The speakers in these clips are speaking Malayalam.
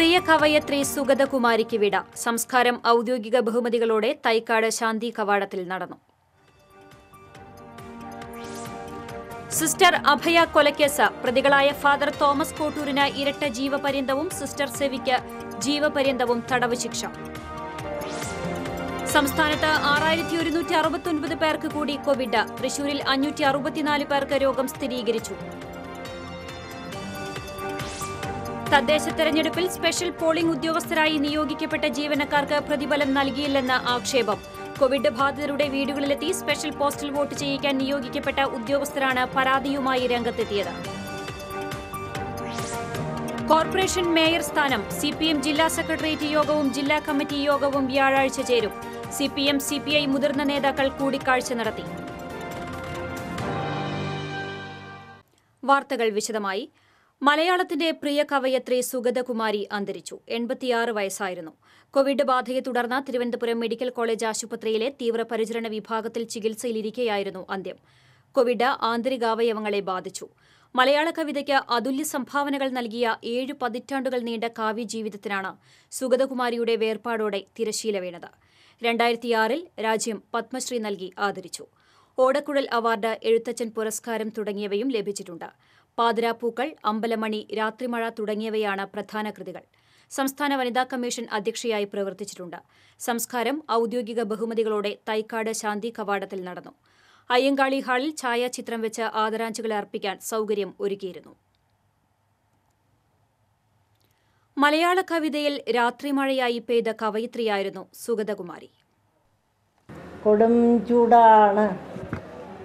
പ്രിയ കവയത്രി സുഗതകുമാരിക്ക് വിട സംസ്കാരം ഔദ്യോഗിക ബഹുമതികളോടെ തൈക്കാട് ശാന്തി കവാടത്തിൽ നടന്നു സിസ്റ്റർ അഭയ കൊലക്കേസ് പ്രതികളായ ഫാദർ തോമസ് കോട്ടൂരിന് ഇരട്ട ജീവപര്യന്തവും സിസ്റ്റർ സെവിക്ക് ജീവപര്യന്തവും തടവ് ശിക്ഷ സംസ്ഥാനത്ത് ആറായിരത്തി ഒരുന്നൂറ്റി അറുപത്തൊൻപത് പേർക്ക് കൂടി കോവിഡ് തൃശൂരിൽ അഞ്ഞൂറ്റി അറുപത്തിനാല് പേർക്ക് രോഗം സ്ഥിരീകരിച്ചു തദ്ദേശ തെരഞ്ഞെടുപ്പിൽ സ്പെഷ്യൽ പോളിംഗ് ഉദ്യോഗസ്ഥരായി നിയോഗിക്കപ്പെട്ട ജീവനക്കാർക്ക് പ്രതിഫലം നൽകിയില്ലെന്ന ആക്ഷേപം കോവിഡ് ബാധിതരുടെ വീടുകളിലെത്തി സ്പെഷ്യൽ പോസ്റ്റൽ വോട്ട് ചെയ്യിക്കാൻ നിയോഗിക്കപ്പെട്ട ഉദ്യോഗസ്ഥരാണ് പരാതിയുമായി രംഗത്തെത്തിയത് കോർപ്പറേഷൻ മേയർ സ്ഥാനം സിപിഎം ജില്ലാ സെക്രട്ടേറിയറ്റ് യോഗവും ജില്ലാ കമ്മിറ്റി യോഗവും വ്യാഴാഴ്ച ചേരും സിപിഎം സിപിഐ മുതിർന്ന നേതാക്കൾ കൂടിക്കാഴ്ച നടത്തി വാർത്തകൾ വിശദമായി മലയാളത്തിന്റെ പ്രിയ കവയത്രി സുഗതകുമാരി അന്തരിച്ചു എൺപത്തിയാറ് വയസ്സായിരുന്നു കോവിഡ് ബാധയെ തുടർന്ന് തിരുവനന്തപുരം മെഡിക്കൽ കോളേജ് ആശുപത്രിയിലെ തീവ്രപരിചരണ വിഭാഗത്തിൽ ചികിത്സയിലിരിക്കെയായിരുന്നു അന്ത്യം കോവിഡ് ആന്തരികാവയവങ്ങളെ ബാധിച്ചു മലയാള കവിതയ്ക്ക് അതുല്യ സംഭാവനകൾ നൽകിയ ഏഴ് പതിറ്റാണ്ടുകൾ നീണ്ട കാവ്യ ജീവിതത്തിനാണ് സുഗതകുമാരിയുടെ വേർപാടോടെ തിരശീല വീണത് രണ്ടായിരത്തിയാറിൽ രാജ്യം പത്മശ്രീ നൽകി ആദരിച്ചു ഓടക്കുഴൽ അവാർഡ് എഴുത്തച്ഛൻ പുരസ്കാരം തുടങ്ങിയവയും ലഭിച്ചിട്ടുണ്ട് പാതിരാപ്പൂക്കൾ അമ്പലമണി രാത്രിമഴ തുടങ്ങിയവയാണ് പ്രധാന കൃതികൾ സംസ്ഥാന വനിതാ കമ്മീഷൻ അധ്യക്ഷയായി പ്രവർത്തിച്ചിട്ടുണ്ട് സംസ്കാരം ഔദ്യോഗിക ബഹുമതികളോടെ തൈക്കാട് ശാന്തി കവാടത്തിൽ നടന്നു അയ്യങ്കാളി ഹാളിൽ ഛായാചിത്രം വെച്ച് ആദരാഞ്ജലികൾ അർപ്പിക്കാൻ സൌകര്യം ഒരുക്കിയിരുന്നു മലയാള കവിതയിൽ രാത്രിമഴയായി പെയ്ത കവയിത്രിയായിരുന്നു സുഗതകുമാരി കൊടും ചൂടാണ്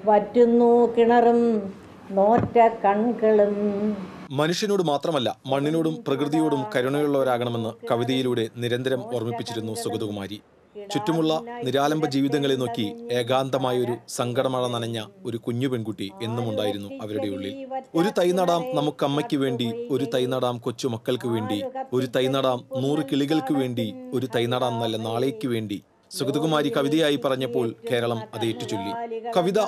വറ്റുന്നു കിണറും നോറ്റ കൺകളും മനുഷ്യനോട് മാത്രമല്ല മണ്ണിനോടും പ്രകൃതിയോടും കരുണയുള്ളവരാകണമെന്ന് കവിതയിലൂടെ നിരന്തരം ഓർമ്മിപ്പിച്ചിരുന്നു സുഗതകുമാരി ചുറ്റുമുള്ള നിരാലംബ ജീവിതങ്ങളെ നോക്കി ഏകാന്തമായ ഒരു സങ്കടമഴ നനഞ്ഞ ഒരു കുഞ്ഞു പെൺകുട്ടി എന്നുമുണ്ടായിരുന്നു അവരുടെ ഉള്ളിൽ ഒരു തൈനടാം നമുക്കമ്മയ്ക്ക് വേണ്ടി ഒരു തൈനടാം കൊച്ചു മക്കൾക്ക് വേണ്ടി ഒരു തൈനടാം നൂറ് കിളികൾക്ക് വേണ്ടി ഒരു തൈനടാം നല്ല നാളേക്ക് വേണ്ടി സുഗതകുമാരി കവിതയായി പറഞ്ഞപ്പോൾ കേരളം അത് ഏറ്റുചൊല്ലി കവിത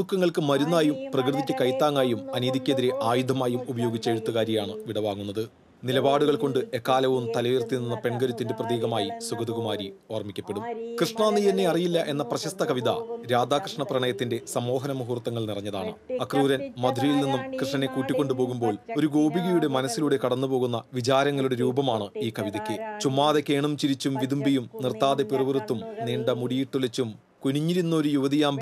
ദുഃഖങ്ങൾക്ക് മരുന്നായും പ്രകൃതിക്ക് കൈത്താങ്ങായും അനീതിക്കെതിരെ ആയുധമായും ഉപയോഗിച്ച എഴുത്തുകാരിയാണ് വിടവാങ്ങുന്നത് നിലപാടുകൾ കൊണ്ട് എക്കാലവും തലയുയർത്തി നിന്ന പെൺകരുത്തിന്റെ പ്രതീകമായി സുഗതകുമാരി ഓർമ്മിക്കപ്പെടും കൃഷ്ണ നീ എന്നെ അറിയില്ല എന്ന പ്രശസ്ത കവിത രാധാകൃഷ്ണ പ്രണയത്തിന്റെ സമോഹന മുഹൂർത്തങ്ങൾ നിറഞ്ഞതാണ് അക്രൂരൻ മധുരയിൽ നിന്നും കൃഷ്ണനെ കൂട്ടിക്കൊണ്ടുപോകുമ്പോൾ ഒരു ഗോപികയുടെ മനസ്സിലൂടെ കടന്നുപോകുന്ന വിചാരങ്ങളുടെ രൂപമാണ് ഈ കവിതയ്ക്ക് ചുമ്മാതെ കേണും ചിരിച്ചും വിതുമ്പിയും നിർത്താതെ പിറുപിറുത്തും നീണ്ട മുടിയിട്ടൊലിച്ചും കുനിഞ്ഞിരുന്ന ഒരു യുവതിയാം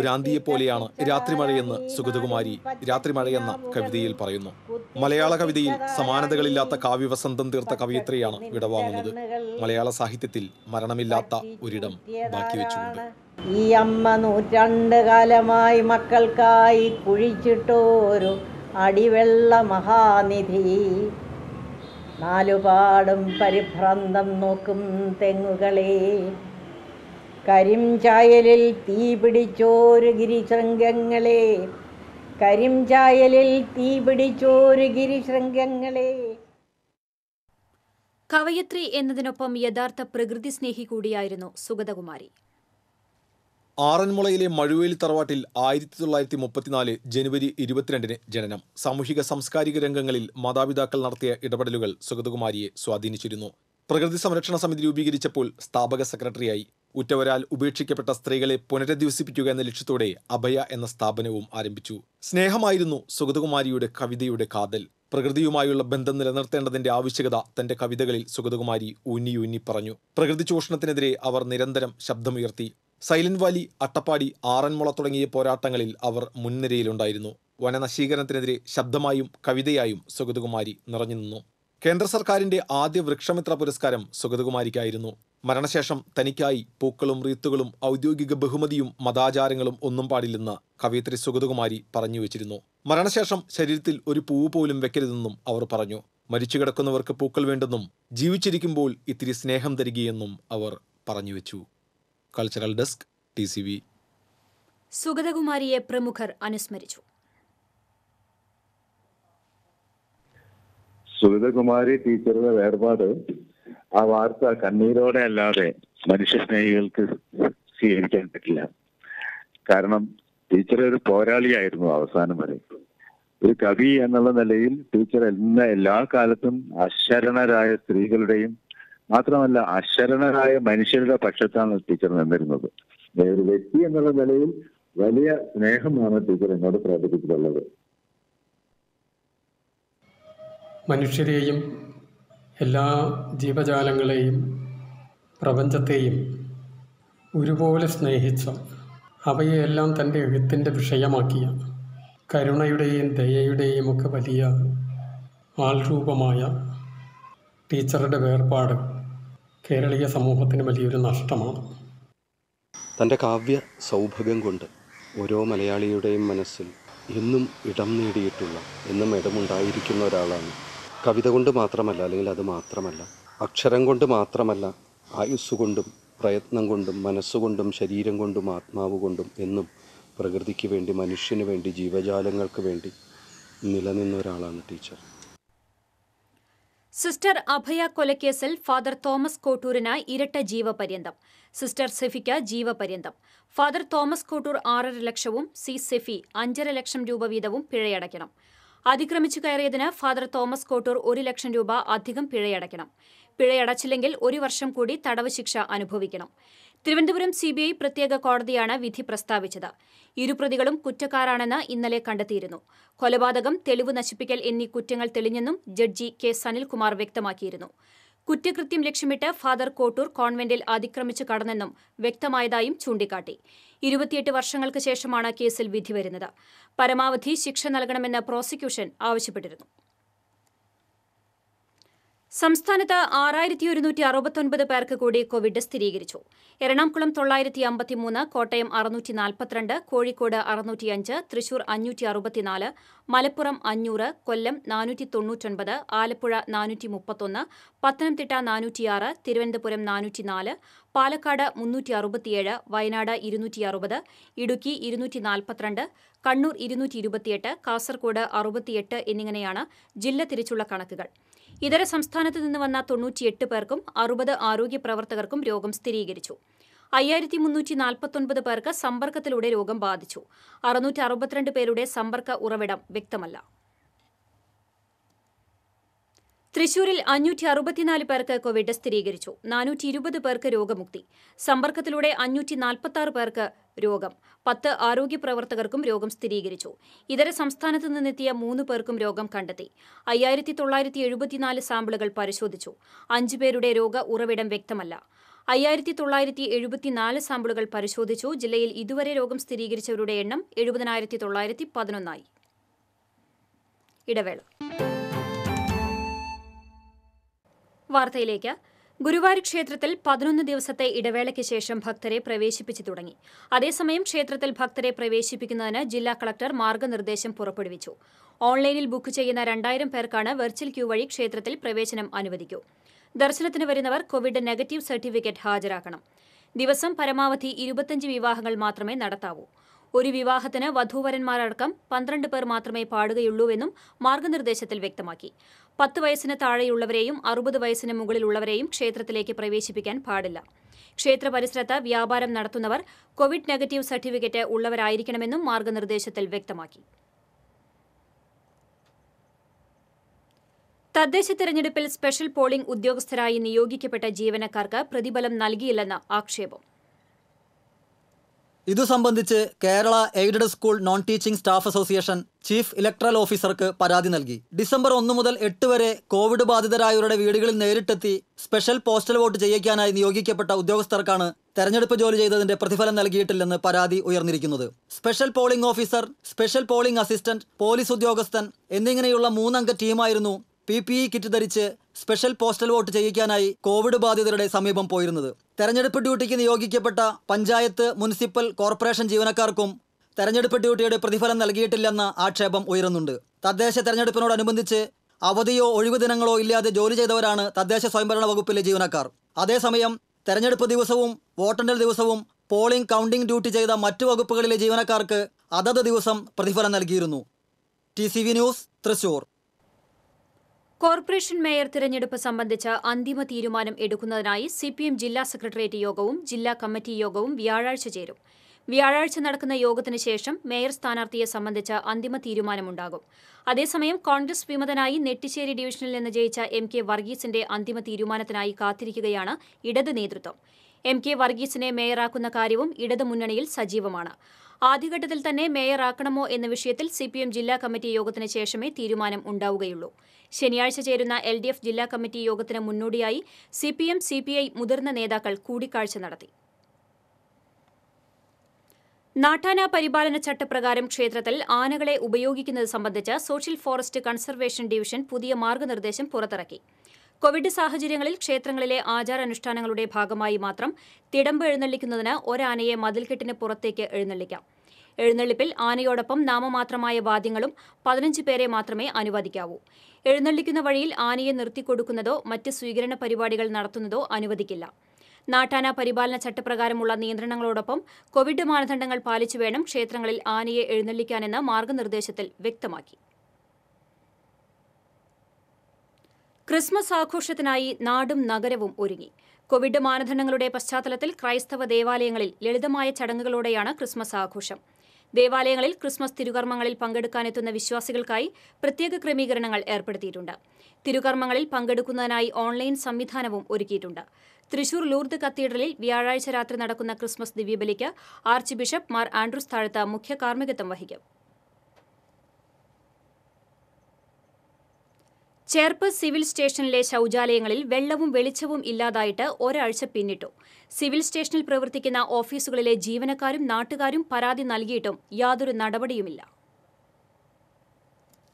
പോലെയാണ് രാത്രിമഴയെന്ന് സുഗതകുമാരി രാത്രിമഴയെന്ന കവിതയിൽ പറയുന്നു മലയാള കവിതയിൽ സമാനതകളില്ലാത്ത കാവ്യവസന്തം തീർത്ത കവയിത്രിയാണ് വിടവാങ്ങുന്നത് മലയാള സാഹിത്യത്തിൽ മരണമില്ലാത്ത ഒരിടം ബാക്കി വെച്ചുകൊണ്ട് ഈ അമ്മ നൂറ്റാണ്ട് കാലമായി മക്കൾക്കായി കുഴിച്ചിട്ടോരു അടിവെള്ള മഹാനിധി നാലുപാടും പരിഭ്രാന്തം നോക്കും തെങ്ങുകളെ കരിം ചായലിൽ തീ പിടിച്ചോരു ഗിരിശൃംഗങ്ങളെ കരിംചായലിൽ തീ പിടിച്ചോരു കവയത്രി എന്നതിനൊപ്പം യഥാർത്ഥ പ്രകൃതി സ്നേഹി കൂടിയായിരുന്നു സുഗതകുമാരി ആറന്മുളയിലെ മഴുവേലി തറവാട്ടിൽ ആയിരത്തി തൊള്ളായിരത്തി മുപ്പത്തിനാല് ജനുവരി ഇരുപത്തിരണ്ടിന് ജനനം സാമൂഹിക സാംസ്കാരിക രംഗങ്ങളിൽ മാതാപിതാക്കൾ നടത്തിയ ഇടപെടലുകൾ സുഗതകുമാരിയെ സ്വാധീനിച്ചിരുന്നു പ്രകൃതി സംരക്ഷണ സമിതി രൂപീകരിച്ചപ്പോൾ സ്ഥാപക സെക്രട്ടറിയായി ഉറ്റവരാൽ ഉപേക്ഷിക്കപ്പെട്ട സ്ത്രീകളെ പുനരധിവസിപ്പിക്കുക എന്ന ലക്ഷ്യത്തോടെ അഭയ എന്ന സ്ഥാപനവും ആരംഭിച്ചു സ്നേഹമായിരുന്നു സുഗതകുമാരിയുടെ കവിതയുടെ കാതൽ പ്രകൃതിയുമായുള്ള ബന്ധം നിലനിർത്തേണ്ടതിന്റെ ആവശ്യകത തന്റെ കവിതകളിൽ സുഗതകുമാരി ഊന്നിയൂന്നി പറഞ്ഞു പ്രകൃതി ചൂഷണത്തിനെതിരെ അവർ നിരന്തരം ശബ്ദമുയർത്തി സൈലന്റ് വാലി അട്ടപ്പാടി ആറന്മുള തുടങ്ങിയ പോരാട്ടങ്ങളിൽ അവർ മുൻനിരയിലുണ്ടായിരുന്നു വനനശീകരണത്തിനെതിരെ ശബ്ദമായും കവിതയായും സുഗതകുമാരി നിറഞ്ഞു നിന്നു കേന്ദ്ര സർക്കാരിന്റെ ആദ്യ വൃക്ഷമിത്ര പുരസ്കാരം സുഗതകുമാരിക്കായിരുന്നു മരണശേഷം തനിക്കായി പൂക്കളും റീത്തുകളും ഔദ്യോഗിക ബഹുമതിയും മതാചാരങ്ങളും ഒന്നും പാടില്ലെന്ന് കവയിത്രി സുഗതകുമാരി പറഞ്ഞു വെച്ചിരുന്നു മരണശേഷം ശരീരത്തിൽ ഒരു പൂവ് പോലും വെക്കരുതെന്നും അവർ പറഞ്ഞു മരിച്ചു കിടക്കുന്നവർക്ക് പൂക്കൾ വേണ്ടെന്നും ജീവിച്ചിരിക്കുമ്പോൾ ഇത്തിരി സ്നേഹം തരികയെന്നും അവർ പറഞ്ഞു വെച്ചു cultural desk T C V സുഗതകുമാരിയെ പ്രമുഖർ അനുസ്മരിച്ചു സുഗതകുമാരി ടീച്ചറുടെ വേർപാട് ആ വാർത്ത കണ്ണീരോടെ അല്ലാതെ മനുഷ്യ സ്നേഹികൾക്ക് സ്വീകരിക്കാൻ പറ്റില്ല കാരണം ടീച്ചർ ഒരു പോരാളിയായിരുന്നു അവസാനം വരെ ഒരു കവി എന്നുള്ള നിലയിൽ ടീച്ചർ എന്ന എല്ലാ കാലത്തും അശരണരായ സ്ത്രീകളുടെയും മാത്രമല്ല അശരണരായ മനുഷ്യരുടെ പക്ഷത്താണ് ടീച്ചർ നിന്നിരുന്നത് ഒരു വ്യക്തി എന്നുള്ള നിലയിൽ വലിയ സ്നേഹമാണ് ടീച്ചർ എന്നോട് പ്രകടിപ്പിച്ചിട്ടുള്ളത് മനുഷ്യരെയും എല്ലാ ജീവജാലങ്ങളെയും പ്രപഞ്ചത്തെയും ഒരുപോലെ സ്നേഹിച്ച അവയെല്ലാം തൻ്റെ എഴുത്തിൻ്റെ വിഷയമാക്കിയ കരുണയുടെയും ദയയുടെയും ഒക്കെ വലിയ ആൾരൂപമായ ടീച്ചറുടെ വേർപാട് കേരളീയ സമൂഹത്തിന് വലിയൊരു നഷ്ടമാണ് തൻ്റെ കാവ്യ സൗഭാഗ്യം കൊണ്ട് ഓരോ മലയാളിയുടെയും മനസ്സിൽ എന്നും ഇടം നേടിയിട്ടുള്ള എന്നും ഇടമുണ്ടായിരിക്കുന്ന ഒരാളാണ് കവിത കൊണ്ട് മാത്രമല്ല അല്ലെങ്കിൽ അത് മാത്രമല്ല അക്ഷരം കൊണ്ട് മാത്രമല്ല ആയുസ്സുകൊണ്ടും പ്രയത്നം കൊണ്ടും മനസ്സുകൊണ്ടും ശരീരം കൊണ്ടും ആത്മാവ് കൊണ്ടും എന്നും പ്രകൃതിക്ക് വേണ്ടി മനുഷ്യന് വേണ്ടി ജീവജാലങ്ങൾക്ക് വേണ്ടി നിലനിന്ന ഒരാളാണ് ടീച്ചർ സിസ്റ്റർ അഭയ കൊലക്കേസിൽ ഫാദർ തോമസ് കോട്ടൂരിനായി ഇരട്ട ജീവപര്യന്തം സിസ്റ്റർ സെഫിക്ക് ജീവപര്യന്തം ഫാദർ തോമസ് കോട്ടൂർ ആറര ലക്ഷവും സി സെഫി അഞ്ചര ലക്ഷം രൂപ വീതവും പിഴയടയ്ക്കണം അതിക്രമിച്ചു കയറിയതിന് ഫാദർ തോമസ് കോട്ടൂർ ഒരു ലക്ഷം രൂപ അധികം പിഴയടയ്ക്കണം പിഴയടച്ചില്ലെങ്കിൽ ഒരു വർഷം കൂടി തടവ് ശിക്ഷ അനുഭവിക്കണം തിരുവനന്തപുരം സിബിഐ പ്രത്യേക കോടതിയാണ് വിധി പ്രസ്താവിച്ചത് ഇരുപ്രതികളും കുറ്റക്കാരാണെന്ന് ഇന്നലെ കണ്ടെത്തിയിരുന്നു കൊലപാതകം തെളിവ് നശിപ്പിക്കൽ എന്നീ കുറ്റങ്ങൾ തെളിഞ്ഞെന്നും ജഡ്ജി കെ സനിൽകുമാർ വ്യക്തമാക്കിയിരുന്നു കുറ്റകൃത്യം ലക്ഷ്യമിട്ട് ഫാദർ കോട്ടൂർ കോൺവെന്റിൽ അതിക്രമിച്ച് കടന്നെന്നും വ്യക്തമായതായും ചൂണ്ടിക്കാട്ടി ഇരുപത്തിയെട്ട് വർഷങ്ങൾക്ക് ശേഷമാണ് കേസിൽ വിധി വരുന്നത് പരമാവധി ശിക്ഷ നൽകണമെന്ന് പ്രോസിക്യൂഷൻ ആവശ്യപ്പെട്ടിരുന്നു സംസ്ഥാനത്ത് ആറായിരത്തി ഒരുന്നൂറ്റി അറുപത്തൊൻപത് പേർക്ക് കൂടി കോവിഡ് സ്ഥിരീകരിച്ചു എറണാകുളം തൊള്ളായിരത്തി അമ്പത്തിമൂന്ന് കോട്ടയം അറുന്നൂറ്റി നാൽപ്പത്തിരണ്ട് കോഴിക്കോട് അറുന്നൂറ്റിയഞ്ച് തൃശൂർ അഞ്ഞൂറ്റി അറുപത്തിനാല് മലപ്പുറം അഞ്ഞൂറ് കൊല്ലം നാനൂറ്റി തൊണ്ണൂറ്റൊൻപത് ആലപ്പുഴ നാനൂറ്റി മുപ്പത്തൊന്ന് പത്തനംതിട്ട നാനൂറ്റിയാറ് തിരുവനന്തപുരം നാനൂറ്റിനാല് പാലക്കാട് മുന്നൂറ്റി അറുപത്തിയേഴ് വയനാട് ഇരുന്നൂറ്റി അറുപത് ഇടുക്കി ഇരുന്നൂറ്റി നാൽപ്പത്തിരണ്ട് കണ്ണൂർ ഇരുന്നൂറ്റി ഇരുപത്തിയെട്ട് കാസർകോട് അറുപത്തിയെട്ട് എന്നിങ്ങനെയാണ് ജില്ല തിരിച്ചുള്ള കണക്കുകൾ ഇതര സംസ്ഥാനത്ത് നിന്ന് വന്ന തൊണ്ണൂറ്റിയെട്ട് പേർക്കും അറുപത് ആരോഗ്യ പ്രവർത്തകർക്കും രോഗം സ്ഥിരീകരിച്ചു അയ്യായിരത്തി മുന്നൂറ്റി നാൽപ്പത്തൊൻപത് പേർക്ക് സമ്പർക്കത്തിലൂടെ രോഗം ബാധിച്ചു അറുന്നൂറ്റി അറുപത്തിരണ്ട് പേരുടെ സമ്പർക്ക ഉറവിടം വ്യക്തമല്ല തൃശൂരിൽ അഞ്ഞൂറ്റി അറുപത്തിനാല് പേർക്ക് കോവിഡ് സ്ഥിരീകരിച്ചു നാനൂറ്റി ഇരുപത് പേർക്ക് രോഗമുക്തി സമ്പർക്കത്തിലൂടെ അഞ്ഞൂറ്റി നാൽപ്പത്തി ആറ് പേർക്ക് രോഗം പത്ത് ആരോഗ്യ പ്രവർത്തകർക്കും രോഗം സ്ഥിരീകരിച്ചു ഇതര സംസ്ഥാനത്ത് നിന്നെത്തിയ മൂന്ന് പേർക്കും രോഗം കണ്ടെത്തി അയ്യായിരത്തി തൊള്ളായിരത്തി എഴുപത്തിനാല് സാമ്പിളുകൾ പരിശോധിച്ചു അഞ്ചു പേരുടെ രോഗ ഉറവിടം വ്യക്തമല്ല അയ്യായിരത്തി തൊള്ളായിരത്തി എഴുപത്തിനാല് സാമ്പിളുകൾ പരിശോധിച്ചു ജില്ലയിൽ ഇതുവരെ രോഗം സ്ഥിരീകരിച്ചവരുടെ എണ്ണം എഴുപതിനായിരത്തി തൊള്ളായിരത്തി പതിനൊന്നായി ഇടവേള വാർത്തയിലേക്ക് ഗുരുവായൂർ ക്ഷേത്രത്തിൽ പതിനൊന്ന് ദിവസത്തെ ഇടവേളയ്ക്ക് ശേഷം ഭക്തരെ പ്രവേശിപ്പിച്ചു തുടങ്ങി അതേസമയം ക്ഷേത്രത്തിൽ ഭക്തരെ പ്രവേശിപ്പിക്കുന്നതിന് ജില്ലാ കളക്ടർ മാർഗനിർദ്ദേശം പുറപ്പെടുവിച്ചു ഓൺലൈനിൽ ബുക്ക് ചെയ്യുന്ന രണ്ടായിരം പേർക്കാണ് വെർച്വൽ ക്യൂ വഴി ക്ഷേത്രത്തിൽ പ്രവേശനം അനുവദിക്കൂ ദർശനത്തിന് വരുന്നവർ കോവിഡ് നെഗറ്റീവ് സർട്ടിഫിക്കറ്റ് ഹാജരാക്കണം ദിവസം പരമാവധി ഇരുപത്തഞ്ച് വിവാഹങ്ങൾ മാത്രമേ നടത്താവൂ ഒരു വിവാഹത്തിന് വധൂവരന്മാരടക്കം പന്ത്രണ്ട് പേർ മാത്രമേ പാടുകയുള്ളൂവെന്നും മാർഗനിർദ്ദേശത്തിൽ വ്യക്തമാക്കി പത്ത് വയസ്സിന് താഴെയുള്ളവരെയും അറുപത് വയസ്സിന് മുകളിലുള്ളവരെയും ക്ഷേത്രത്തിലേക്ക് പ്രവേശിപ്പിക്കാൻ പാടില്ല ക്ഷേത്ര പരിസരത്ത് വ്യാപാരം നടത്തുന്നവർ കോവിഡ് നെഗറ്റീവ് സർട്ടിഫിക്കറ്റ് ഉള്ളവരായിരിക്കണമെന്നും മാർഗനിർദ്ദേശത്തിൽ വ്യക്തമാക്കി തദ്ദേശ തെരഞ്ഞെടുപ്പിൽ സ്പെഷ്യൽ പോളിംഗ് ഉദ്യോഗസ്ഥരായി നിയോഗിക്കപ്പെട്ട ജീവനക്കാർക്ക് പ്രതിഫലം നൽകിയില്ലെന്ന് ആക്ഷേപം ഇതു സംബന്ധിച്ച് Kerala aided school non teaching staff association chief electoral ഓഫീസർക്ക് പരാതി നൽകി ഡിസംബർ ഒന്ന് മുതൽ എട്ട് വരെ കോവിഡ് ബാധിതരായവരുടെ വീടുകളിൽ നേരിട്ടെത്തി സ്പെഷ്യൽ പോസ്റ്റൽ വോട്ട് ചെയ്യിക്കാനായി നിയോഗിക്കപ്പെട്ട ഉദ്യോഗസ്ഥർക്കാണ് തെരഞ്ഞെടുപ്പ് ജോലി ചെയ്തതിന്റെ പ്രതിഫലം നൽകിയിട്ടില്ലെന്ന് പരാതി ഉയർന്നിരിക്കുന്നത് special polling officer special polling assistant police ഉദ്യോഗസ്ഥൻ എന്നിങ്ങനെയുള്ള മൂന്നംഗ ടീമായിരുന്നു പി പി ഇ കിറ്റ് ധരിച്ച് സ്പെഷ്യൽ പോസ്റ്റൽ വോട്ട് ചെയ്യിക്കാനായി കോവിഡ് ബാധിതരുടെ സമീപം പോയിരുന്നത് തെരഞ്ഞെടുപ്പ് ഡ്യൂട്ടിക്ക് നിയോഗിക്കപ്പെട്ട പഞ്ചായത്ത് മുനിസിപ്പൽ കോർപ്പറേഷൻ ജീവനക്കാർക്കും തെരഞ്ഞെടുപ്പ് ഡ്യൂട്ടിയുടെ പ്രതിഫലം നൽകിയിട്ടില്ലെന്ന ആക്ഷേപം ഉയരുന്നുണ്ട് തദ്ദേശ തെരഞ്ഞെടുപ്പിനോടനുബന്ധിച്ച് അവധിയോ ഒഴിവു ദിനങ്ങളോ ഇല്ലാതെ ജോലി ചെയ്തവരാണ് തദ്ദേശ സ്വയംഭരണ വകുപ്പിലെ ജീവനക്കാർ അതേസമയം തെരഞ്ഞെടുപ്പ് ദിവസവും വോട്ടെണ്ണൽ ദിവസവും പോളിംഗ് കൗണ്ടിംഗ് ഡ്യൂട്ടി ചെയ്ത മറ്റു വകുപ്പുകളിലെ ജീവനക്കാർക്ക് അതത് ദിവസം പ്രതിഫലം നൽകിയിരുന്നു T news Thrissur corporation mayor തിരഞ്ഞെടുപ്പ് സംബന്ധിച്ച് അന്തിമ തീരുമാനം എടുക്കുന്നതിനായി സിപിഎം ജില്ലാ സെക്രട്ടേറിയറ്റ് യോഗവും ജില്ലാ കമ്മിറ്റി യോഗവും വ്യാഴാഴ്ച ചേരും വ്യാഴാഴ്ച നടക്കുന്ന യോഗത്തിന് ശേഷം മേയർ സ്ഥാനാർത്ഥിയെ സംബന്ധിച്ച അന്തിമ തീരുമാനമുണ്ടാകും അതേസമയം കോൺഗ്രസ് വിമതനായി നെട്ടിശ്ശേരി ഡിവിഷനിൽ നിന്ന് ജയിച്ച എം കെ വർഗീസിന്റെ അന്തിമ തീരുമാനത്തിനായി കാത്തിരിക്കുകയാണ് ഇടത് നേതൃത്വം എം കെ വർഗീസിനെ മേയറാക്കുന്ന കാര്യവും ഇടതു മുന്നണിയിൽ സജീവമാണ് ആദ്യഘട്ടത്തിൽ തന്നെ മേയറാക്കണമോ എന്ന വിഷയത്തിൽ സിപിഎം ജില്ലാ കമ്മിറ്റി യോഗത്തിന് ശേഷമേ തീരുമാനം ഉണ്ടാവുകയുള്ളൂ ശനിയാഴ്ച ചേരുന്ന എൽ ഡി എഫ് ജില്ലാ കമ്മിറ്റി യോഗത്തിന് മുന്നോടിയായി C P M C P I മുതിർന്ന നേതാക്കൾ കൂടിക്കാഴ്ച നടത്തി നാട്ടാന പരിപാലന ചട്ടപ്രകാരം ക്ഷേത്രത്തിൽ ആനകളെ ഉപയോഗിക്കുന്നത് സംബന്ധിച്ച് സോഷ്യൽ ഫോറസ്റ്റ് കൺസർവേഷൻ ഡിവിഷൻ പുതിയ മാർഗനിർദ്ദേശം പുറത്തിറക്കി കോവിഡ് സാഹചര്യങ്ങളിൽ ക്ഷേത്രങ്ങളിലെ ആചാരാനുഷ്ഠാനങ്ങളുടെ ഭാഗമായി മാത്രം തിടമ്പ് എഴുന്നള്ളിക്കുന്നതിന് ഒരാനയെ മതിൽക്കെട്ടിന് പുറത്തേക്ക് എഴുന്നള്ളിക്കാം എഴുന്നള്ളിപ്പിൽ ആനയോടൊപ്പം നാമമാത്രമായ വാദ്യങ്ങളും പതിനഞ്ച് പേരെ മാത്രമേ അനുവദിക്കാവൂ എഴുന്നള്ളിക്കുന്ന വഴിയിൽ ആനയെ നിർത്തിക്കൊടുക്കുന്നതോ മറ്റ് സ്വീകരണ പരിപാടികൾ നടത്തുന്നതോ അനുവദിക്കില്ല നാട്ടാന പരിപാലന ചട്ടപ്രകാരമുള്ള നിയന്ത്രണങ്ങളോടൊപ്പം കോവിഡ് മാനദണ്ഡങ്ങൾ പാലിച്ചു വേണം ക്ഷേത്രങ്ങളിൽ ആനയെ എഴുന്നള്ളിക്കാനെന്ന് മാർഗനിർദ്ദേശത്തിൽ വ്യക്തമാക്കി ക്രിസ്മസ് ആഘോഷത്തിനായി നാടും നഗരവും ഒരുങ്ങി കോവിഡ് മാനദണ്ഡങ്ങളുടെ പശ്ചാത്തലത്തിൽ ക്രൈസ്തവ ദേവാലയങ്ങളിൽ ലളിതമായ ചടങ്ങുകളോടെയാണ് ക്രിസ്മസ് ആഘോഷം ദേവാലയങ്ങളിൽ ക്രിസ്മസ് തിരുകർമ്മങ്ങളിൽ പങ്കെടുക്കാനെത്തുന്ന വിശ്വാസികൾക്കായി പ്രത്യേക ക്രമീകരണങ്ങൾ ഏർപ്പെടുത്തിയിട്ടുണ്ട് തിരുകർമ്മങ്ങളിൽ പങ്കെടുക്കുന്നതിനായി ഓൺലൈൻ സംവിധാനവും ഒരുക്കിയിട്ടുണ്ട് തൃശൂർ ലൂർദ് കത്തീഡ്രലിൽ വ്യാഴാഴ്ച രാത്രി നടക്കുന്ന ക്രിസ്മസ് ദിവ്യബലിക്ക് archbishop Mar Andrews Thazhath മുഖ്യ കാർമ്മികത്വം വഹിക്കും ചേർപ്പ് സിവിൽ സ്റ്റേഷനിലെ ശൌചാലയങ്ങളിൽ വെള്ളവും വെളിച്ചവും ഇല്ലാതായിട്ട് ഒരാഴ്ച പിന്നിട്ടു സിവിൽ സ്റ്റേഷനിൽ പ്രവർത്തിക്കുന്ന ഓഫീസുകളിലെ ജീവനക്കാരും നാട്ടുകാരും പരാതി നൽകിയിട്ടും യാതൊരു നടപടിയുമില്ല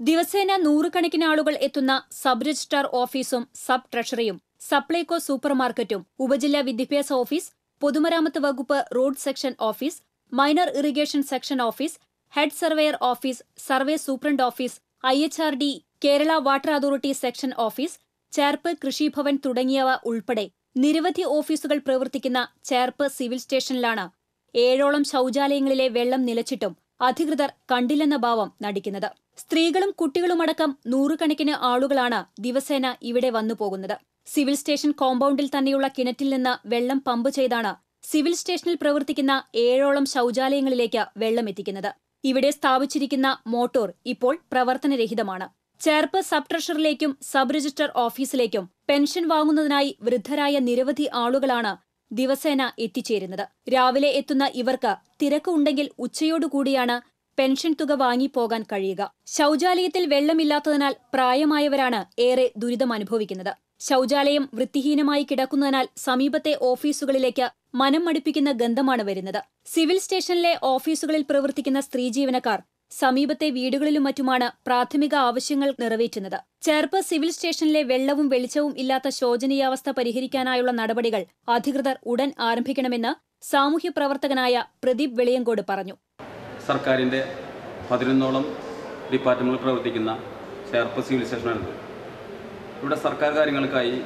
ദിവസേന നൂറുകണക്കിന് ആളുകൾ എത്തുന്ന സബ് രജിസ്ട്രാർ ഓഫീസും സബ് ട്രഷറിയും സപ്ലൈകോ സൂപ്പർമാർക്കറ്റും ഉപജില്ലാ വിദ്യാഭ്യാസ ഓഫീസ് പൊതുമരാമത്ത് വകുപ്പ് road section office minor irrigation section office head surveyor office survey superintendent office I H R D Kerala water authority section office Cherpu Krishibhavan തുടങ്ങിയവ ഉൾപ്പെടെ നിരവധി ഓഫീസുകൾ പ്രവർത്തിക്കുന്ന ചേർപ്പ് സിവിൽ സ്റ്റേഷനിലാണ് ഏഴോളം ശൌചാലയങ്ങളിലെ വെള്ളം നിലച്ചിട്ടും അധികൃതർ കണ്ടില്ലെന്ന ഭാവം നടിക്കുന്നത് സ്ത്രീകളും കുട്ടികളുമടക്കം നൂറുകണക്കിന് ആളുകളാണ് ദിവസേന ഇവിടെ വന്നു പോകുന്നത് സിവിൽ സ്റ്റേഷൻ കോമ്പൗണ്ടിൽ തന്നെയുള്ള കിണറ്റിൽ നിന്ന് വെള്ളം പമ്പ് ചെയ്താണ് സിവിൽ സ്റ്റേഷനിൽ പ്രവർത്തിക്കുന്ന ഏഴോളം ശൌചാലയങ്ങളിലേക്ക് വെള്ളം എത്തിക്കുന്നത് ഇവിടെ സ്ഥാപിച്ചിരിക്കുന്ന മോട്ടോർ ഇപ്പോൾ പ്രവർത്തനരഹിതമാണ് ചേർപ്പ് സബ് ട്രഷറിലേക്കും സബ് രജിസ്റ്റർ ഓഫീസിലേക്കും പെൻഷൻ വാങ്ങുന്നതിനായി വൃദ്ധരായ നിരവധി ആളുകളാണ് ദിവസേന എത്തിച്ചേരുന്നത് രാവിലെ എത്തുന്ന ഇവർക്ക് തിരക്ക് ഉണ്ടെങ്കിൽ ഉച്ചയോടുകൂടിയാണ് പെൻഷൻ തുക വാങ്ങിപ്പോകാൻ കഴിയുക ശൌചാലയത്തിൽ വെള്ളമില്ലാത്തതിനാൽ പ്രായമായവരാണ് ഏറെ ദുരിതം അനുഭവിക്കുന്നത് വൃത്തിഹീനമായി കിടക്കുന്നതിനാൽ സമീപത്തെ ഓഫീസുകളിലേക്ക് മനം മടുപ്പിക്കുന്ന ഗന്ധമാണ് വരുന്നത് സിവിൽ സ്റ്റേഷനിലെ ഓഫീസുകളിൽ പ്രവർത്തിക്കുന്ന സ്ത്രീ ജീവനക്കാർ സമീപത്തെ വീടുകളിലും മറ്റുമാണ് പ്രാഥമിക ആവശ്യങ്ങൾ നിറവേറ്റുന്നത് ചേർപ്പ് സിവിൽ സ്റ്റേഷനിലെ വെള്ളവും വെളിച്ചവും ഇല്ലാത്ത ശോചനീയാവസ്ഥ പരിഹരിക്കാനായുള്ള നടപടികൾ അധികൃതർ ഉടൻ ആരംഭിക്കണമെന്ന് സാമൂഹ്യ പ്രവർത്തകനായ പ്രദീപ് വെളിയങ്കോട് പറഞ്ഞു സർക്കാരിന്റെ പതിനൊന്നോളം ഡിപ്പാർട്ട്മെന്റുകൾ പ്രവർത്തിക്കുന്ന ചേർപ്പ് സിവിൽ സ്റ്റേഷനാണിത് ഇവിടെ സർക്കാർ കാര്യങ്ങൾക്കായി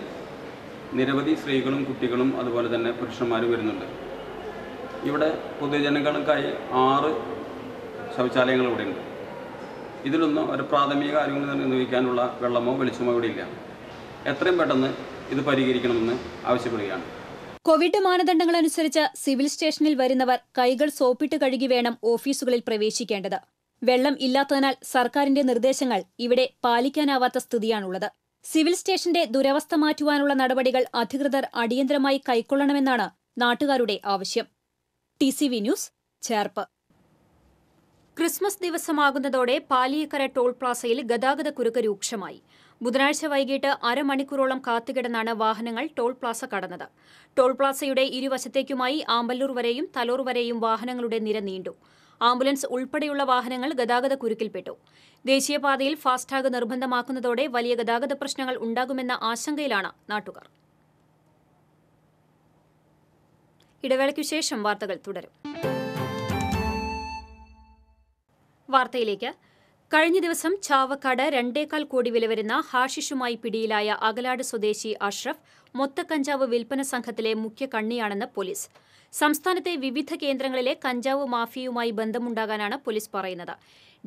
നിരവധി സ്ത്രീകളും കുട്ടികളും അതുപോലെ തന്നെ പുരുഷന്മാരും വരുന്നുണ്ട് ഇവിടെ പൊതുജനങ്ങൾക്കായി ആറ് ശൗചാലയങ്ങൾ ഇവിടെ ഉണ്ട് ഇതിലൊന്നും ഒരു പ്രാഥമിക കാര്യങ്ങൾ നിർവഹിക്കാനുള്ള വെള്ളമോ വെളിച്ചമോ ഇവിടെ ഇല്ല എത്രയും പെട്ടെന്ന് ഇത് പരിഹരിക്കണമെന്ന് ആവശ്യപ്പെടുകയാണ് കോവിഡ് മാനദണ്ഡങ്ങൾ അനുസരിച്ച് സിവിൽ സ്റ്റേഷനിൽ വരുന്നവർ കൈകൾ സോപ്പിട്ട് കഴുകി വേണം ഓഫീസുകളിൽ പ്രവേശിക്കേണ്ടത് വെള്ളം ഇല്ലാത്തതിനാൽ സർക്കാരിന്റെ നിർദ്ദേശങ്ങൾ ഇവിടെ പാലിക്കാനാവാത്ത സ്ഥിതിയാണുള്ളത് സിവിൽ സ്റ്റേഷന്റെ ദുരവസ്ഥ മാറ്റുവാനുള്ള നടപടികൾ അധികൃതർ അടിയന്തരമായി കൈക്കൊള്ളണമെന്നാണ് നാട്ടുകാരുടെ ആവശ്യം ടി ന്യൂസ് ചേർപ്പ് ക്രിസ്മസ് ദിവസമാകുന്നതോടെ പാലിയക്കര ടോൾ പ്ലാസയിൽ കുരുക്ക് രൂക്ഷമായി ബുധനാഴ്ച വൈകിട്ട് അരമണിക്കൂറോളം കാത്തുകിടന്നാണ് വാഹനങ്ങൾ ടോൾ പ്ലാസ കടന്നത് ടോൾ പ്ലാസയുടെ ഇരുവശത്തേക്കുമായി ആമ്പല്ലൂർ വരെയും തലോർ വരെയും വാഹനങ്ങളുടെ നിര നീണ്ടു ആംബുലൻസ് ഉൾപ്പെടെയുള്ള വാഹനങ്ങൾ ഗതാഗത കുരുക്കിൽപ്പെട്ടു ദേശീയപാതയിൽ ഫാസ്ടാഗ് നിർബന്ധമാക്കുന്നതോടെ വലിയ ഗതാഗത പ്രശ്നങ്ങൾ ഉണ്ടാകുമെന്ന ആശങ്കയിലാണ് നാട്ടുകാർ ഇടവേളയ്ക്കു ശേഷം വാർത്തകൾ തുടരും വാർത്തയിലേക്ക് കഴിഞ്ഞ ദിവസം ചാവക്കാട് രണ്ടേകാൽ കോടി വില വരുന്ന ഹാഷിഷുമായി പിടിയിലായ അകലാട് സ്വദേശി അഷ്റഫ് മൊത്തക്കഞ്ചാവ് വിൽപ്പന സംഘത്തിലെ മുഖ്യ കണ്ണിയാണെന്ന് പോലീസ് സംസ്ഥാനത്തെ വിവിധ കേന്ദ്രങ്ങളിലെ കഞ്ചാവ് മാഫിയയുമായി ബന്ധമുണ്ടാകാനാണ് പോലീസ് പറയുന്നത്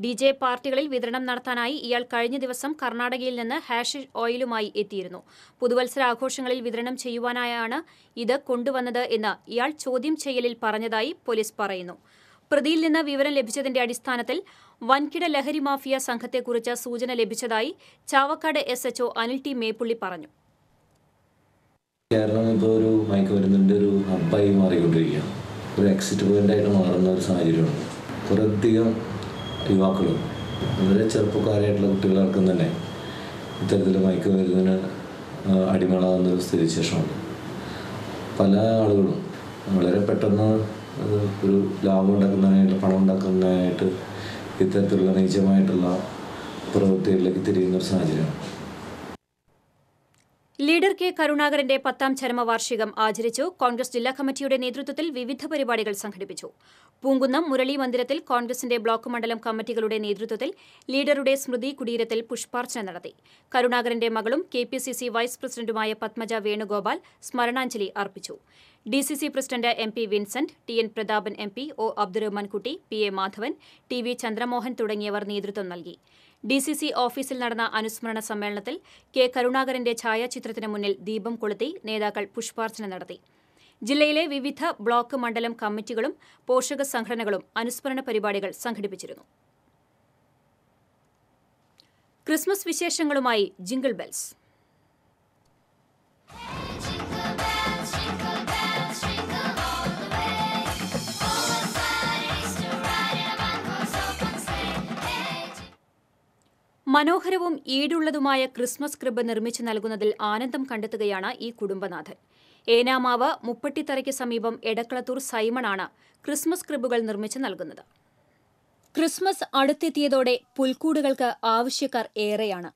ഡി ജെ പാർട്ടികളിൽ വിതരണം നടത്താനായി ഇയാൾ കഴിഞ്ഞ ദിവസം കർണാടകയിൽ നിന്ന് ഹാഷ് ഓയിലുമായി എത്തിയിരുന്നു പുതുവത്സര ആഘോഷങ്ങളിൽ വിതരണം ചെയ്യുവാനായാണ് ഇത് കൊണ്ടുവന്നത് എന്ന് ഇയാൾ ചോദ്യം ചെയ്യലിൽ പറഞ്ഞതായി പോലീസ് പറയുന്നു പ്രതിയിൽ നിന്ന് വിവരം ലഭിച്ചതിന്റെ അടിസ്ഥാനത്തിൽ വൻകിട ലഹരി മാഫിയ സംഘത്തെക്കുറിച്ച് സൂചന ലഭിച്ചതായി Chavakkad S HO Anil T Meppully പറഞ്ഞു കേരളം ഇപ്പോൾ ഒരു മയക്കുമരുന്നിൻ്റെ ഒരു ഹബ്ബായി മാറിക്കൊണ്ടിരിക്കുകയാണ് ഒരു എക്സിറ്റ് പോയിൻ്റായിട്ട് മാറുന്ന ഒരു സാഹചര്യമാണ് കുറേയധികം യുവാക്കളും വളരെ ചെറുപ്പക്കാരായിട്ടുള്ള കുട്ടികളാർക്കും തന്നെ ഇത്തരത്തിൽ മയക്കുമരുന്നിന് അടിമകളാകുന്ന ഒരു സ്ഥിതിവിശേഷമുണ്ട് പല ആളുകളും വളരെ പെട്ടെന്ന് അത് ഒരു ലാഭം ഉണ്ടാക്കുന്നതിനായിട്ട് പണം ഉണ്ടാക്കുന്നതിനായിട്ട് ഇത്തരത്തിലുള്ള നീചമായിട്ടുള്ള പ്രവൃത്തികളിലേക്ക് തിരിയുന്ന ഒരു സാഹചര്യമാണ് ലീഡർ കെ കരുണാകരന്റെ പത്താം ചരമവാർഷികം ആചരിച്ചു കോൺഗ്രസ് ജില്ലാ കമ്മിറ്റിയുടെ നേതൃത്വത്തിൽ വിവിധ പരിപാടികൾ സംഘടിപ്പിച്ചു പൂങ്കുന്നം മുരളി മന്ദിരത്തിൽ കോൺഗ്രസിന്റെ ബ്ലോക്ക് മണ്ഡലം കമ്മിറ്റികളുടെ നേതൃത്വത്തിൽ ലീഡറുടെ സ്മൃതി കുടീരത്തിൽ പുഷ്പാർച്ചന നടത്തി കരുണാകരന്റെ മകളും കെ വൈസ് പ്രസിഡന്റുമായ പത്മജ വേണുഗോപാൽ സ്മരണാഞ്ജലി അർപ്പിച്ചു D president M P Vincent T N Prathapan M P O Abdurahmankutty P A Madhavan T V Chandramohan തുടങ്ങിയവർ നേതൃത്വം നൽകി ഡി സി സി ഓഫീസിൽ നടന്ന അനുസ്മരണ സമ്മേളനത്തിൽ കെ കരുണാകരന്റെ ഛായാചിത്രത്തിന് മുന്നിൽ ദീപം കൊളുത്തി നേതാക്കൾ പുഷ്പാർച്ചന നടത്തി ജില്ലയിലെ വിവിധ ബ്ലോക്ക് മണ്ഡലം കമ്മിറ്റികളും പോഷക സംഘടനകളും അനുസ്മരണ പരിപാടികൾ സംഘടിപ്പിച്ചിരുന്നു ക്രിസ്മസ് വിശേഷങ്ങളുമായി ജിംഗിൾ ബെൽസ് മനോഹരവും ഈടുള്ളതുമായ ക്രിസ്മസ് ക്രിബ് നിർമ്മിച്ചു നൽകുന്നതിൽ ആനന്ദം കണ്ടെത്തുകയാണ് ഈ കുടുംബനാഥൻ ഏനാമാവ് മുപ്പട്ടിത്തറയ്ക്ക് സമീപം എടക്കളത്തൂർ സൈമണാണ് ക്രിസ്മസ് ക്രിബുകൾ നിർമ്മിച്ചു നൽകുന്നത് ക്രിസ്മസ് അടുത്തെത്തിയതോടെ പുൽക്കൂടുകൾക്ക് ആവശ്യക്കാർ ഏറെയാണ്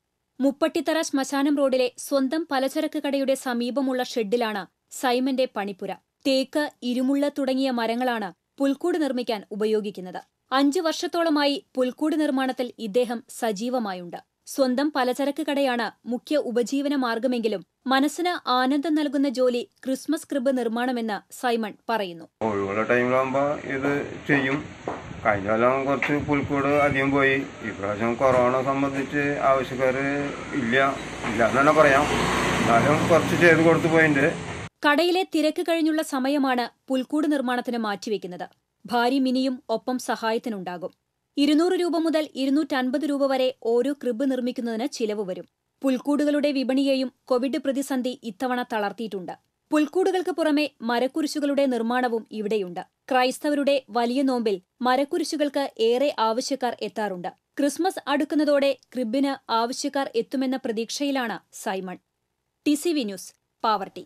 മുപ്പട്ടിത്തറ ശ്മശാനം റോഡിലെ സ്വന്തം പലചരക്ക് കടയുടെ സമീപമുള്ള ഷെഡിലാണ് സൈമന്റെ പണിപ്പുര തേക്ക് ഇരുമുള്ള തുടങ്ങിയ മരങ്ങളാണ് പുൽക്കൂട് നിർമ്മിക്കാൻ ഉപയോഗിക്കുന്നത് അഞ്ചു വർഷത്തോളമായി പുൽക്കൂട് നിർമ്മാണത്തിൽ ഇദ്ദേഹം സജീവമായുണ്ട് സ്വന്തം പലചരക്ക് കടയാണ് മുഖ്യ ഉപജീവന മാർഗമെങ്കിലും മനസ്സിന് ആനന്ദം നൽകുന്ന ജോലി ക്രിസ്മസ് ക്രിബ് നിർമ്മാണമെന്ന് സൈമൺ പറയുന്നു ഒഴിവുള്ള ടൈമിലാകുമ്പോൾ ഇത് ചെയ്യും കഴിഞ്ഞ കൊല്ലം കുറച്ച് പുൽക്കൂട് അധികം പോയി ഇപ്രാവശ്യം കൊറോണ സംബന്ധിച്ച് ആവശ്യക്കാർ ഇല്ല ഇല്ല എന്ന് തന്നെ പറയാം എന്നാലും കുറച്ച് ചെയ്ത് കൊടുത്തു പോയിട്ടുണ്ട് കടയിലെ തിരക്ക് കഴിഞ്ഞുള്ള സമയമാണ് പുൽക്കൂട് നിർമ്മാണത്തിന് മാറ്റിവെക്കുന്നത് ഭാര്യ മിനിയും ഒപ്പം സഹായത്തിനുണ്ടാകും ഇരുന്നൂറ് രൂപ മുതൽ ഇരുന്നൂറ്റൻപത് രൂപ വരെ ഓരോ ക്രിബ് നിർമ്മിക്കുന്നതിന് ചിലവ് വരും പുൽക്കൂടുകളുടെ വിപണിയെയും കോവിഡ് പ്രതിസന്ധി ഇത്തവണ തളർത്തിയിട്ടുണ്ട് പുൽക്കൂടുകൾക്ക് പുറമെ മരക്കുരിശുകളുടെ നിർമ്മാണവും ഇവിടെയുണ്ട് ക്രൈസ്തവരുടെ വലിയ നോമ്പിൽ മരക്കുരിശുകൾക്ക് ഏറെ ആവശ്യക്കാർ എത്താറുണ്ട് ക്രിസ്മസ് അടുക്കുന്നതോടെ ക്രിബിന് ആവശ്യക്കാർ എത്തുമെന്ന പ്രതീക്ഷയിലാണ് സൈമൺ ടി ന്യൂസ് പാവർട്ടി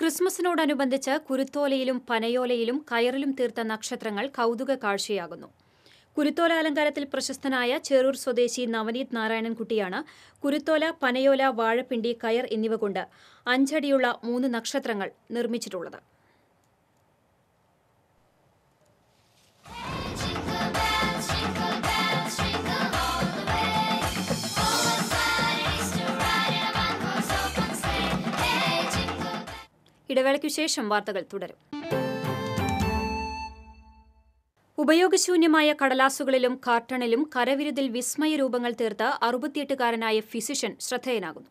ക്രിസ്മസിനോടനുബന്ധിച്ച് കുരുത്തോലയിലും പനയോലയിലും കയറിലും തീർത്ത നക്ഷത്രങ്ങൾ കൗതുക കാഴ്ചയാകുന്നു കുരുത്തോല അലങ്കാരത്തിൽ പ്രശസ്തനായ ചെറൂർ സ്വദേശി നവനീത് നാരായണൻകുട്ടിയാണ് കുരുത്തോല പനയോല വാഴപ്പിണ്ടി കയർ എന്നിവ കൊണ്ട് അഞ്ചടിയുള്ള മൂന്ന് നക്ഷത്രങ്ങൾ നിർമ്മിച്ചിട്ടുള്ളത് ഇടവേളയ്ക്കു ശേഷം വാർത്തകൾ തുടരും ഉപയോഗശൂന്യമായ കടലാസുകളിലും കാർട്ടണിലും കരവിരുതിൽ വിസ്മയ രൂപങ്ങൾ തീർത്ത അറുപത്തിയെട്ടുകാരനായ ഫിസിഷ്യൻ ശ്രദ്ധേയനാകുന്നു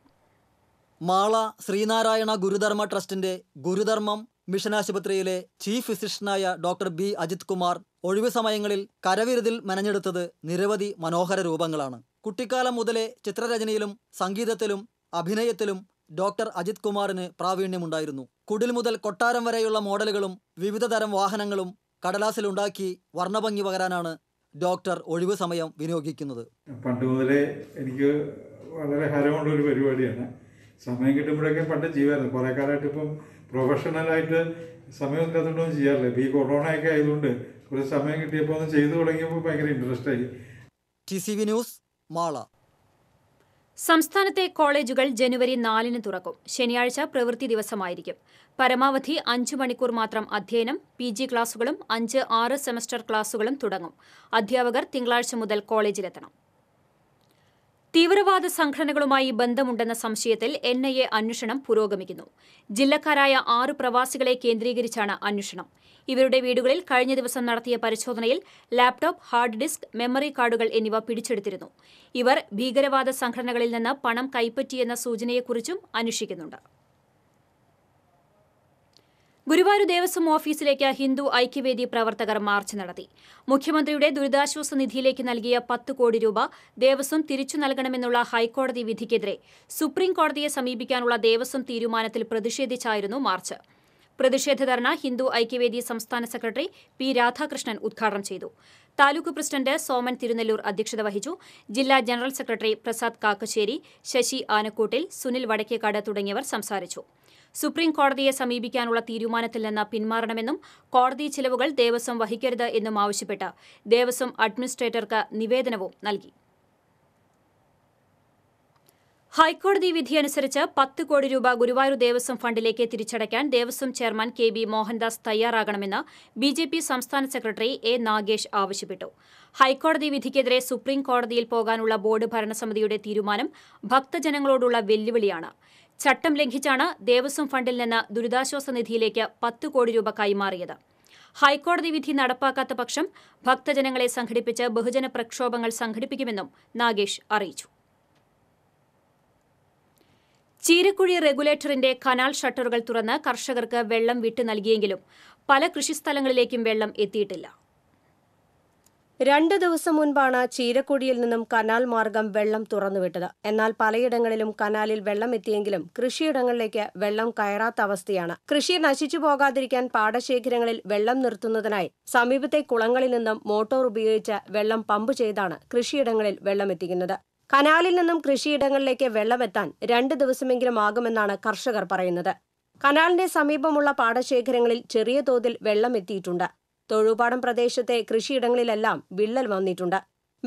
മാള ശ്രീനാരായണ ഗുരുധർമ്മ ട്രസ്റ്റിന്റെ ഗുരുധർമ്മം മിഷൻ ആശുപത്രിയിലെ ചീഫ് ഫിസിഷ്യനായ ഡോക്ടർ ബി അജിത് കുമാർ ഒഴിവു സമയങ്ങളിൽ കരവിരുതിൽ മെനഞ്ഞെടുത്തത് നിരവധി മനോഹര രൂപങ്ങളാണ് കുട്ടിക്കാലം മുതലേ ചിത്രരചനയിലും സംഗീതത്തിലും അഭിനയത്തിലും ഡോക്ടർ അജിത് കുമാറിന് പ്രാവീണ്യമുണ്ടായിരുന്നു കുടിൽ മുതൽ കൊട്ടാരം വരെയുള്ള മോഡലുകളും വിവിധ തരം വാഹനങ്ങളും കടലാസിലുണ്ടാക്കി വർണ്ണഭംഗി പകരാനാണ് ഡോക്ടർ ഒഴിവു സമയം വിനിയോഗിക്കുന്നത് പണ്ട് മുതലേ എനിക്ക് വളരെ ഹരമുള്ള ഒരു പരിപാടിയാണ് സമയം കിട്ടുമ്പോഴൊക്കെ പണ്ട് ചെയ്യുമായിരുന്നു കുറേ കാലമായിട്ട് ഇപ്പം പ്രൊഫഷണലായിട്ട് സമയം ഇല്ലാത്തതുകൊണ്ടും ചെയ്യാറില്ല ഇപ്പോൾ ഈ കൊറോണയൊക്കെ ആയതുകൊണ്ട് കുറച്ച് സമയം കിട്ടിയപ്പോൾ ഒന്ന് ചെയ്തു തുടങ്ങിയപ്പോൾ ഭയങ്കര ഇൻട്രസ്റ്റ് ആയി T C V news Mala സംസ്ഥാനത്തെ കോളേജുകൾ ജനുവരി നാലിന് തുറക്കും ശനിയാഴ്ച പ്രവൃത്തി ദിവസമായിരിക്കും പരമാവധി അഞ്ച് മണിക്കൂർ മാത്രം അധ്യയനം പി ജി ക്ലാസുകളും അഞ്ച് ആറ് സെമസ്റ്റർ ക്ലാസുകളും തുടങ്ങും അധ്യാപകർ തിങ്കളാഴ്ച മുതൽ കോളേജിലെത്തണം തീവ്രവാദ സംഘടനകളുമായി ബന്ധമുണ്ടെന്ന സംശയത്തിൽ എൻ ഐ എ അന്വേഷണം പുരോഗമിക്കുന്നു ജില്ലക്കാരായ ആറ് പ്രവാസികളെ കേന്ദ്രീകരിച്ചാണ് അന്വേഷണം ഇവരുടെ വീടുകളിൽ കഴിഞ്ഞ ദിവസം നടത്തിയ പരിശോധനയിൽ ലാപ്ടോപ്പ് ഹാർഡ് ഡിസ്ക് മെമ്മറി കാർഡുകൾ എന്നിവ പിടിച്ചെടുത്തിരുന്നു ഇവർ ഭീകരവാദ സംഘടനകളിൽ നിന്ന് പണം കൈപ്പറ്റിയെന്ന സൂചനയെക്കുറിച്ചും അന്വേഷിക്കുന്നുണ്ട് ഗുരുവായൂർ ദേവസ്വം ഓഫീസിലേക്ക് ഹിന്ദു ഐക്യവേദി പ്രവർത്തകർ മാർച്ച് നടത്തി മുഖ്യമന്ത്രിയുടെ ദുരിതാശ്വാസ നിധിയിലേക്ക് നൽകിയ പത്ത് കോടി രൂപ ദേവസ്വം തിരിച്ചു നൽകണമെന്നുള്ള ഹൈക്കോടതി വിധിക്കെതിരെ സുപ്രീം കോടതിയെ സമീപിക്കാനുള്ള ദേവസ്വം തീരുമാനത്തിൽ പ്രതിഷേധിച്ചായിരുന്നു മാർച്ച് പ്രതിഷേധ ധർണ ഹിന്ദു ഐക്യവേദി സംസ്ഥാന സെക്രട്ടറി പി രാധാകൃഷ്ണൻ ഉദ്ഘാടനം ചെയ്തു താലൂക്ക് പ്രസിഡന്റ് സോമൻ തിരുനെല്ലൂർ അധ്യക്ഷത വഹിച്ചു ജില്ലാ ജനറൽ സെക്രട്ടറി പ്രസാദ് കാക്കശ്ശേരി ശശി ആനക്കൂട്ടിൽ സുനിൽ വടക്കേക്കാട് തുടങ്ങിയവർ സംസാരിച്ചു സുപ്രീം കോടതിയെ സമീപിക്കാനുള്ള തീരുമാനത്തിൽ നിന്ന് പിന്മാറണമെന്നും കോടതി ചിലവുകൾ ദേവസ്വം വഹിക്കരുത് എന്നും ആവശ്യപ്പെട്ട് ദേവസ്വം അഡ്മിനിസ്ട്രേറ്റർക്ക് നിവേദനവും നൽകി ഹൈക്കോടതി വിധിയനുസരിച്ച് പത്ത് കോടി രൂപ ഗുരുവായൂർ ദേവസ്വം ഫണ്ടിലേക്ക് തിരിച്ചടയ്ക്കാൻ Devaswom chairman K B Mohandas തയ്യാറാകണമെന്ന് ബി ജെ പി സംസ്ഥാന സെക്രട്ടറി എ നാഗേഷ് ആവശ്യപ്പെട്ടു ഹൈക്കോടതി വിധിക്കെതിരെ സുപ്രീം കോടതിയിൽ പോകാനുള്ള ബോർഡ് ഭരണസമിതിയുടെ തീരുമാനം ഭക്തജനങ്ങളോടുള്ള വെല്ലുവിളിയാണ് ചട്ടം ലംഘിച്ചാണ് ദേവസ്വം ഫണ്ടിൽ നിന്ന് ദുരിതാശ്വാസ നിധിയിലേക്ക് പത്ത് കോടി രൂപ കൈമാറിയത് ഹൈക്കോടതി വിധി നടപ്പാക്കാത്ത പക്ഷം ഭക്തജനങ്ങളെ സംഘടിപ്പിച്ച് ബഹുജന പ്രക്ഷോഭങ്ങൾ സംഘടിപ്പിക്കുമെന്നും നാഗേഷ് അറിയിച്ചു ചീരക്കുഴി റെഗുലേറ്ററിന്റെ കനാൽ ഷട്ടറുകൾ തുറന്ന് കർഷകർക്ക് വെള്ളം വിട്ടു നൽകിയെങ്കിലും പല കൃഷിസ്ഥലങ്ങളിലേക്കും വെള്ളം എത്തിയിട്ടില്ല രണ്ട് ദിവസം മുൻപാണ് ചീരക്കുഴിയിൽ നിന്നും കനാൽ മാർഗം വെള്ളം തുറന്നുവിട്ടത് എന്നാൽ പലയിടങ്ങളിലും കനാലിൽ വെള്ളം എത്തിയെങ്കിലും കൃഷിയിടങ്ങളിലേക്ക് വെള്ളം കയറാത്ത അവസ്ഥയാണ് കൃഷി നശിച്ചു പോകാതിരിക്കാൻ പാടശേഖരങ്ങളിൽ വെള്ളം നിർത്തുന്നതിനായി സമീപത്തെ കുളങ്ങളിൽ നിന്നും മോട്ടോർ ഉപയോഗിച്ച് വെള്ളം പമ്പ് ചെയ്താണ് കൃഷിയിടങ്ങളിൽ വെള്ളം എത്തിക്കുന്നത് കനാലിൽ നിന്നും കൃഷിയിടങ്ങളിലേക്ക് വെള്ളമെത്താൻ രണ്ട് ദിവസമെങ്കിലും ആകുമെന്നാണ് കർഷകർ പറയുന്നത് കനാലിന്റെ സമീപമുള്ള പാടശേഖരങ്ങളിൽ ചെറിയ തോതിൽ വെള്ളം എത്തിയിട്ടുണ്ട് തൊഴുപാടം പ്രദേശത്തെ കൃഷിയിടങ്ങളിലെല്ലാം വിള്ളൽ വന്നിട്ടുണ്ട്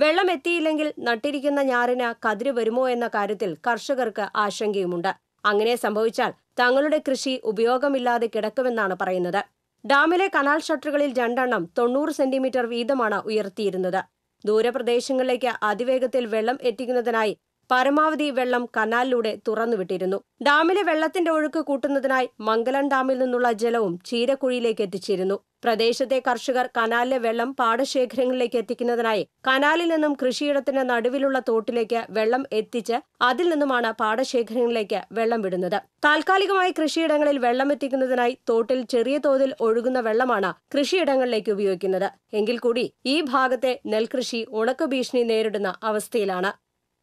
വെള്ളം എത്തിയില്ലെങ്കിൽ നട്ടിരിക്കുന്ന ഞാറിന് കതിര് വരുമോ എന്ന കാര്യത്തിൽ കർഷകർക്ക് ആശങ്കയുമുണ്ട് അങ്ങനെ സംഭവിച്ചാൽ തങ്ങളുടെ കൃഷി ഉപയോഗമില്ലാതെ കിടക്കുമെന്നാണ് പറയുന്നത് ഡാമിലെ കനാൽ ഷട്ടറുകളിൽ രണ്ടെണ്ണം തൊണ്ണൂറ് സെന്റിമീറ്റർ വീതമാണ് ഉയർത്തിയിരുന്നത് ദൂരപ്രദേശങ്ങളിലേക്ക് അതിവേഗത്തിൽ വെള്ളം എത്തിക്കുന്നതിനായി പരമാവധി വെള്ളം കനാലിലൂടെ തുറന്നുവിട്ടിരുന്നു ഡാമിലെ വെള്ളത്തിന്റെ ഒഴുക്ക് കൂട്ടുന്നതിനായി മംഗലം ഡാമിൽ നിന്നുള്ള ജലവും ചീരക്കുഴിയിലേക്ക് എത്തിച്ചിരുന്നു പ്രദേശത്തെ കർഷകർ കനാലിലെ വെള്ളം പാടശേഖരങ്ങളിലേക്ക് എത്തിക്കുന്നതിനായി കനാലിൽ നിന്നും കൃഷിയിടത്തിന്റെ നടുവിലുള്ള തോട്ടിലേക്ക് വെള്ളം എത്തിച്ച് അതിൽ നിന്നുമാണ് പാടശേഖരങ്ങളിലേക്ക് വെള്ളം വിടുന്നത് താൽക്കാലികമായി കൃഷിയിടങ്ങളിൽ വെള്ളം എത്തിക്കുന്നതിനായി തോട്ടിൽ ചെറിയ തോതിൽ ഒഴുകുന്ന വെള്ളമാണ് കൃഷിയിടങ്ങളിലേക്ക് ഉപയോഗിക്കുന്നത് എങ്കിൽ കൂടി ഈ ഭാഗത്തെ നെൽകൃഷി ഉണക്ക ഭീഷണി നേരിടുന്ന അവസ്ഥയിലാണ്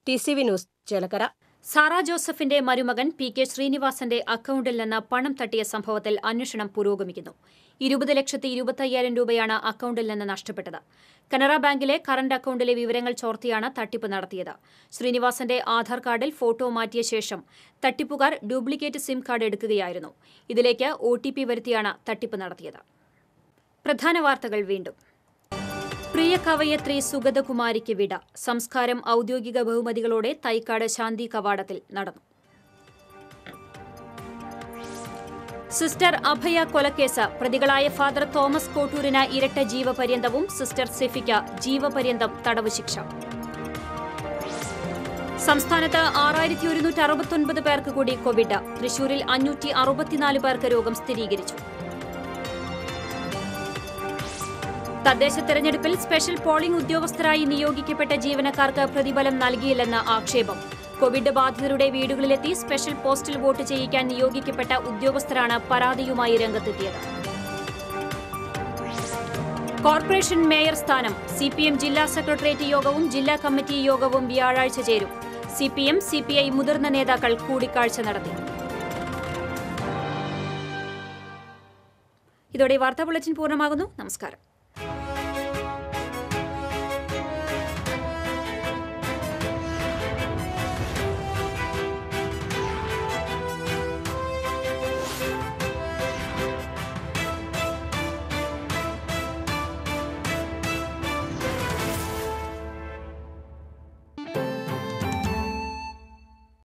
T C V news Chelakkara Sara ജോസഫിന്റെ മരുമകൻ പി കെ ശ്രീനിവാസന്റെ അക്കൗണ്ടിൽ നിന്ന് പണം തട്ടിയ സംഭവത്തിൽ അന്വേഷണം പുരോഗമിക്കുന്നു ഇരുപത് ലക്ഷത്തി ഇരുപത്തയ്യായിരം രൂപയാണ് അക്കൗണ്ടിൽ നിന്ന് നഷ്ടപ്പെട്ടത് കനറ ബാങ്കിലെ കറന്റ് അക്കൗണ്ടിലെ വിവരങ്ങൾ ചോർത്തിയാണ് തട്ടിപ്പ് നടത്തിയത് ശ്രീനിവാസന്റെ ആധാർ കാർഡിൽ ഫോട്ടോ മാറ്റിയ ശേഷം തട്ടിപ്പുകാർ ഡ്യൂപ്ലിക്കേറ്റ് സിം കാർഡ് എടുക്കുകയായിരുന്നു ഇതിലേക്ക് ഒ വരുത്തിയാണ് തട്ടിപ്പ് നടത്തിയത് പ്രധാന വാർത്തകൾ വീണ്ടും പ്രിയ കവയത്രി സുഗതകുമാരിക്ക് വിട സംസ്കാരം ഔദ്യോഗിക ബഹുമതികളോടെ തൈക്കാട് ശാന്തി കവാടത്തിൽ നടന്നു സിസ്റ്റർ അഭയ കൊലക്കേസ് പ്രതികളായ ഫാദർ തോമസ് കോട്ടൂരിന് ഇരട്ട ജീവപര്യന്തവും സിസ്റ്റർ സിഫിക്ക് ജീവപര്യന്തം തടവ് ശിക്ഷ സംസ്ഥാനത്ത് ആറായിരത്തി ഒരുന്നൂറ്റി അറുപത്തൊൻപത് പേർക്ക് കൂടി കോവിഡ് തൃശൂരിൽ അഞ്ഞൂറ്റി അറുപത്തിനാല് പേർക്ക് രോഗം സ്ഥിരീകരിച്ചു തദ്ദേശ തെരഞ്ഞെടുപ്പിൽ സ്പെഷ്യൽ പോളിംഗ് ഉദ്യോഗസ്ഥരായി നിയോഗിക്കപ്പെട്ട ജീവനക്കാർക്ക് പ്രതിഫലം നൽകിയില്ലെന്ന് ആക്ഷേപം കോവിഡ് ബാധിതരുടെ വീടുകളിലെത്തി സ്പെഷ്യൽ പോസ്റ്റിൽ വോട്ട് ചെയ്യിക്കാൻ നിയോഗിക്കപ്പെട്ട ഉദ്യോഗസ്ഥരാണ് പരാതിയുമായി രംഗത്തെത്തിയത് കോർപ്പറേഷൻ മേയർ സ്ഥാനം സി പി എം ജില്ലാ സെക്രട്ടേറിയറ്റ് യോഗവും ജില്ലാ കമ്മിറ്റി യോഗവും വ്യാഴാഴ്ച ചേരും C P M C P I മുതിർന്ന നേതാക്കൾ കൂടിക്കാഴ്ച നടത്തി ഇതോടെ വാർത്താ ബുള്ളറ്റിൻ പൂർണ്ണമാകുന്നു നമസ്കാരം